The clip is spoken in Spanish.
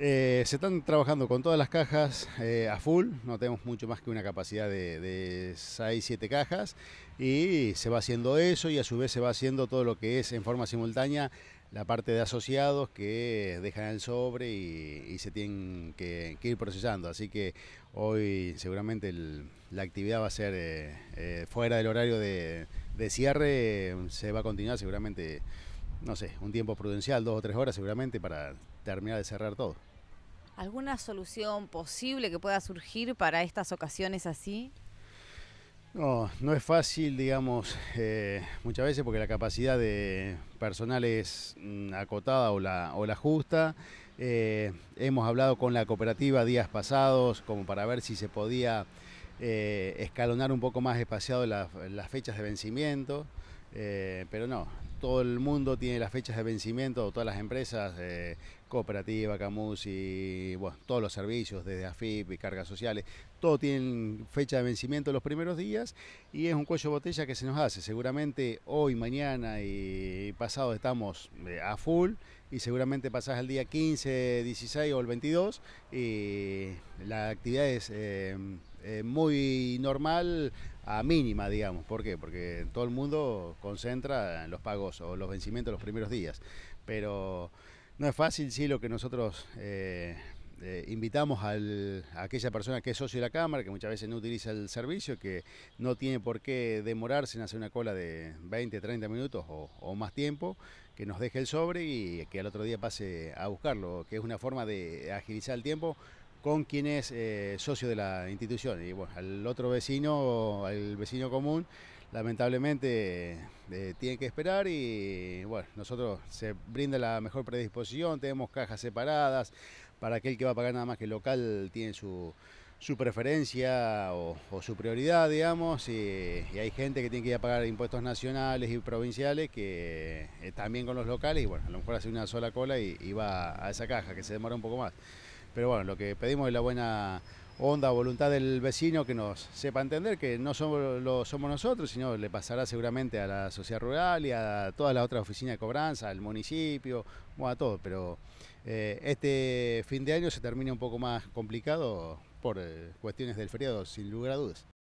Eh, se están trabajando con todas las cajas eh, a full, no tenemos mucho más que una capacidad de, 6-7 cajas y se va haciendo eso y a su vez se va haciendo todo lo que es en forma simultánea la parte de asociados que dejan el sobre y, se tienen que, ir procesando. Así que hoy seguramente la actividad va a ser eh, fuera del horario de, de cierre, se va a continuar seguramente, no sé, un tiempo prudencial, dos o tres horas seguramente para terminar de cerrar todo. ¿Alguna solución posible que pueda surgir para estas ocasiones así? No, no es fácil, digamos, eh, muchas veces porque la capacidad de personal es mm, acotada o la, o la justa. Eh, hemos hablado con la cooperativa días pasados como para ver si se podía eh, escalonar un poco más espaciado las fechas de vencimiento, pero no, todo el mundo tiene las fechas de vencimiento, todas las empresas Cooperativa, Camus y bueno, todos los servicios, desde AFIP y cargas sociales, todo tiene fecha de vencimiento los primeros días y es un cuello de botella que se nos hace. Seguramente hoy, mañana y pasado estamos eh, a full y seguramente pasás el día 15, 16 o el 22 y la actividad es eh, eh, muy normal a mínima, digamos. ¿Por qué? Porque todo el mundo concentra en los pagos o los vencimientos los primeros días. Pero no es fácil, sí, lo que nosotros eh, eh, invitamos a aquella persona que es socio de la Cámara, que muchas veces no utiliza el servicio, que no tiene por qué demorarse en hacer una cola de 20, 30 minutos o, más tiempo, que nos deje el sobre y que al otro día pase a buscarlo, que es una forma de agilizar el tiempo con quien es eh, socio de la institución. Y bueno, al otro vecino, al vecino común, lamentablemente eh, tienen que esperar y bueno, nosotros se brinda la mejor predisposición, tenemos cajas separadas, para aquel que va a pagar nada más que el local tiene su, su preferencia o, su prioridad, digamos, y, hay gente que tiene que ir a pagar impuestos nacionales y provinciales que eh, también con los locales, y bueno, a lo mejor hace una sola cola y va a esa caja, que se demora un poco más. Pero bueno, lo que pedimos es la buena onda, voluntad del vecino que nos sepa entender que no somos, lo somos nosotros, sino le pasará seguramente a la sociedad rural y a todas las otras oficinas de cobranza, al municipio, a todo. Pero eh, este fin de año se termina un poco más complicado por eh, cuestiones del feriado, sin lugar a dudas.